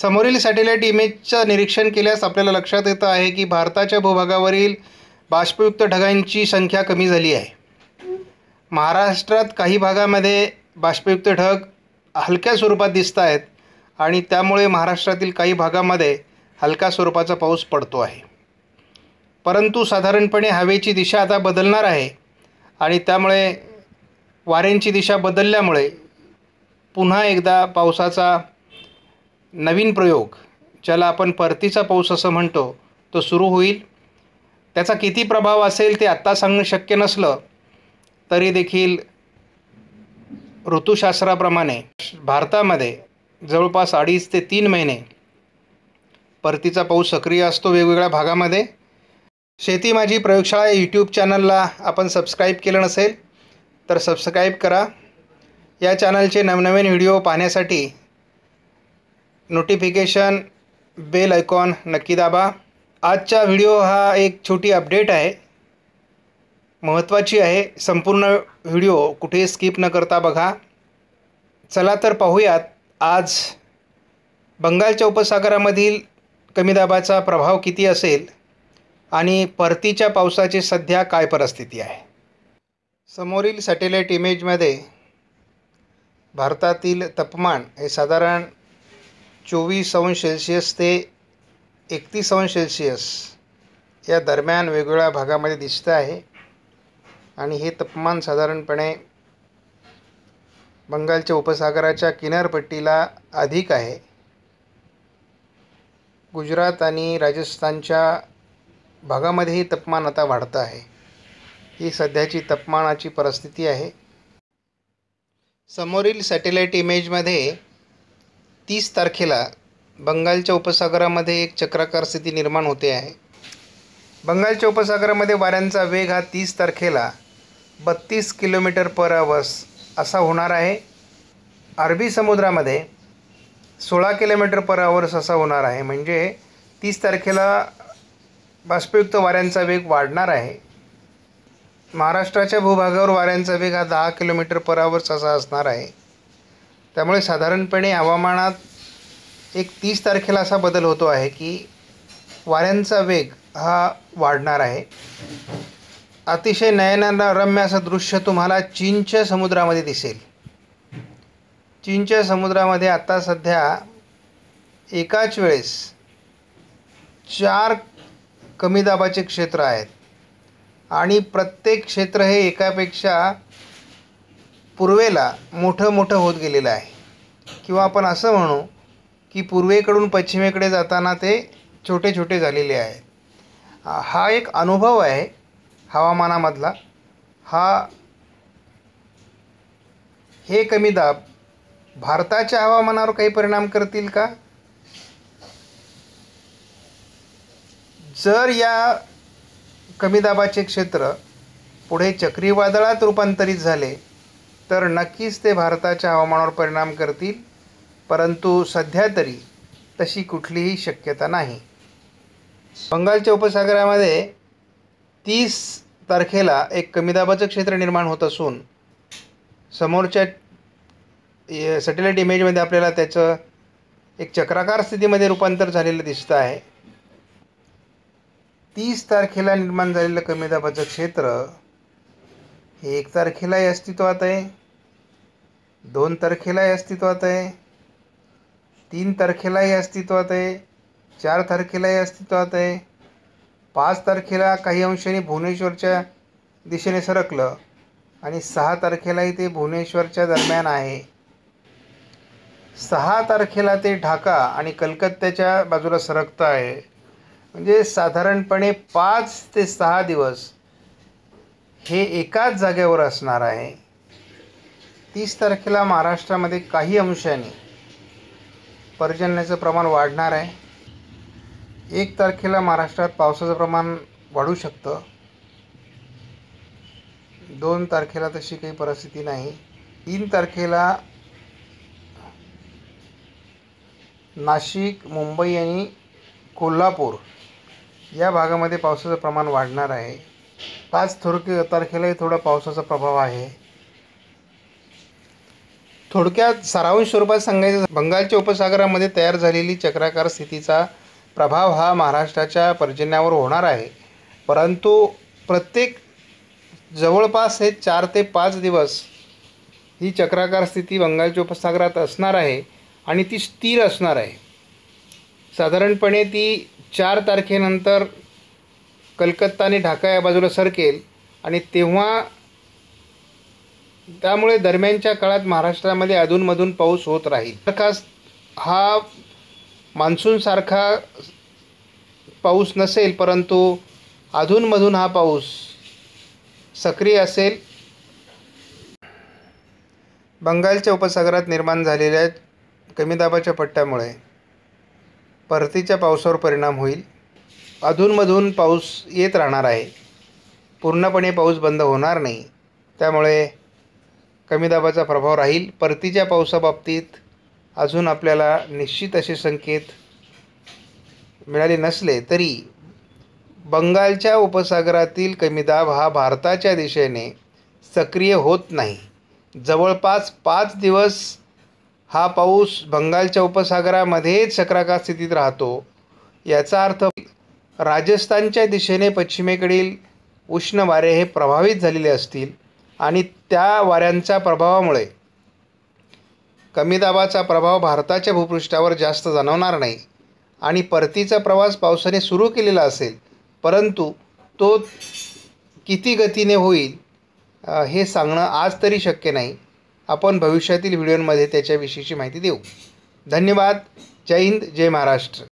समोरील सॅटेलाईट इमेजचं निरीक्षण केल्यास आपल्याला लक्षात येतं आहे की भारताच्या भूभागावरील बाष्पयुक्त ढगांची संख्या कमी झाली आहे महाराष्ट्रात काही भागामध्ये बाष्पयुक्त ढग हलक्या स्वरूपात दिसत आहेत आणि त्यामुळे महाराष्ट्रातील काही भागामध्ये हलका स्वरूपाचा पाऊस पडतो आहे परंतु साधारणपणे हवेची दिशा आता बदलणार आहे आणि त्यामुळे वाऱ्यांची दिशा बदलल्यामुळे पुन्हा एकदा पावसाचा नवीन प्रयोग ज्याला आपण परतीचा पाऊस असं म्हणतो तो सुरू होईल त्याचा किती प्रभाव असेल ते आत्ता सांगणं शक्य नसलं तरी देखील ऋतुशास्त्राप्रमाणे भारतामध्ये जवळपास अडीच ते तीन महिने परतीचा पाऊस सक्रिय असतो वेगवेगळ्या भागामध्ये शेती माझी प्रयोगशाळा यूट्यूब चॅनलला आपण सबस्क्राईब केलं नसेल तर सबस्क्राईब करा या चॅनलचे नवनवीन व्हिडिओ पाहण्यासाठी नोटिफिकेशन बेल आयकॉन नक्की दाबा आजचा व्हिडिओ हा एक छोटी अपडेट आहे महत्त्वाची आहे संपूर्ण व्हिडिओ कुठे स्किप न करता बघा चला तर पाहूयात आज बंगालच्या उपसागरामधील कमी दाबाचा प्रभाव किती असेल आणि परतीच्या पावसाची सध्या काय परिस्थिती आहे समोरील सॅटेलाईट इमेजमध्ये भारतातील तापमान हे साधारण चोवीस अंश सेल्सिअस ते एकतीस अंश सेल्सिअस या दरम्यान वेगवेगळ्या भागामध्ये दिसतं आहे आणि हे तापमान साधारणपणे बंगालच्या उपसागराच्या किनारपट्टीला अधिक आहे गुजरात आणि राजस्थानच्या भागामध्येही तापमान आता वाढतं आहे ही सध्याची तापमानाची परिस्थिती आहे समोरील सॅटेलाईट इमेजमध्ये तीस तारखेला बंगालच्या उपसागरामध्ये एक चक्राकार स्थिती निर्माण होते आहे बंगालच्या उपसागरामध्ये वाऱ्यांचा वेग हा तीस तारखेला बत्तीस किलोमीटर पर आवर्स असा होणार आहे अरबी समुद्रामध्ये सोळा किलोमीटर पर आवर्स असा होणार आहे म्हणजे तीस तारखेला बाष्पयुक्त वाऱ्यांचा वेग वाढणार आहे महाराष्ट्राच्या भूभागावर वाऱ्यांचा वेग हा दहा किलोमीटर पर आवर्स असा असणार आहे त्यामुळे साधारणपणे हवामानात एक तीस तारखेला असा बदल होतो आहे की वाऱ्यांचा वेग हा वाढणार आहे अतिशय रम्य असं दृश्य तुम्हाला चीनच्या समुद्रामध्ये दिसेल चीनच्या समुद्रामध्ये आता सध्या एकाच वेळेस चार कमी दाबाचे क्षेत्र आहेत आणि प्रत्येक क्षेत्र हे एकापेक्षा पूर्वेला मोठं मोठं होत गेलेलं आहे किंवा आपण असं म्हणू की पूर्वेकडून पश्चिमेकडे जाताना ते छोटे छोटे झालेले आहेत हा एक अनुभव आहे हवामानामधला हा हे कमी दाब भारताच्या हवामानावर काही परिणाम करतील का जर या कमी दाबाचे क्षेत्र पुढे चक्रीवादळात रूपांतरित झाले तर नक्कीच ते भारताच्या हवामानावर परिणाम करतील परंतु सध्या तरी तशी कुठलीही शक्यता नाही बंगालच्या उपसागरामध्ये तीस तारखेला एक कमी दाबाचं क्षेत्र निर्माण होत असून समोरच्या सॅटेलाईट इमेजमध्ये आपल्याला त्याचं एक चक्राकार स्थितीमध्ये रूपांतर झालेलं दिसतं आहे तीस तारखेला निर्माण झालेलं कमी दाबाचं क्षेत्र एक तारखेलाही अस्तित्वात आहे दोन तारखेलाही अस्तित्वात आहे तीन तारखेलाही अस्तित्वात आहे चार तारखेलाही अस्तित्वात आहे पाच तारखेला काही अंशाने भुवनेश्वरच्या दिशेने सरकलं आणि सहा तारखेलाही ते भुवनेश्वरच्या दरम्यान आहे सहा तारखेला ते ढाका आणि कलकत्त्याच्या बाजूला सरकतं आहे म्हणजे साधारणपणे पाच ते सहा दिवस हे एकाच जागेवर असणार आहे तीस तारखेला महाराष्ट्रामध्ये काही अंशाने पर्जन्याचं प्रमाण वाढणार आहे एक तारखेला महाराष्ट्रात पावसाचं प्रमाण वाढू शकतं दोन तारखेला तशी काही परिस्थिती नाही तीन तारखेला नाशिक मुंबई आणि कोल्हापूर या भागामध्ये पावसाचं प्रमाण वाढणार आहे पाच थोरके तारखेलाही थोडा पावसाचा प्रभाव आहे थोडक्यात सारांश स्वरूपात सांगायचं बंगालच्या उपसागरामध्ये तयार झालेली चक्राकार स्थितीचा प्रभाव हा महाराष्ट्राच्या पर्जन्यावर होणार आहे परंतु प्रत्येक जवळपास हे चार ते पाच दिवस ही चक्राकार स्थिती बंगालच्या उपसागरात असणार आहे आणि ती स्थिर असणार आहे साधारणपणे ती चार तारखेनंतर कलकत्ता आणि ढाका या बाजूला सरकेल आणि तेव्हा त्यामुळे दरम्यानच्या काळात महाराष्ट्रामध्ये अधूनमधून पाऊस होत राहील तर खास हा मान्सूनसारखा पाऊस नसेल परंतु अधूनमधून हा पाऊस सक्रिय असेल बंगालच्या उपसागरात निर्माण झालेल्या कमी दाबाच्या पट्ट्यामुळे परतीच्या पावसावर परिणाम होईल अधूनमधून पाऊस येत राहणार आहे पूर्णपणे पाऊस बंद होणार नाही त्यामुळे कमी दाबाचा प्रभाव राहील परतीच्या पावसाबाबतीत अजून आपल्याला निश्चित असे संकेत मिळाले नसले तरी बंगालच्या उपसागरातील कमी दाब हा भारताच्या दिशेने सक्रिय होत नाही जवळपास पाच दिवस हा पाऊस बंगालच्या उपसागरामध्येच चक्राकार स्थितीत राहतो याचा अर्थ राजस्थानच्या दिशेने पश्चिमेकडील उष्ण वारे हे प्रभावित झालेले असतील आणि त्या वाऱ्यांच्या प्रभावामुळे कमी दाबाचा प्रभाव भारताच्या भूपृष्ठावर जास्त जाणवणार नाही आणि परतीचा प्रवास पावसाने सुरू केलेला असेल परंतु तो किती गतीने होईल हे सांगणं आज तरी शक्य नाही आपण भविष्यातील व्हिडिओंमध्ये त्याच्याविषयीची माहिती देऊ धन्यवाद जय हिंद जय महाराष्ट्र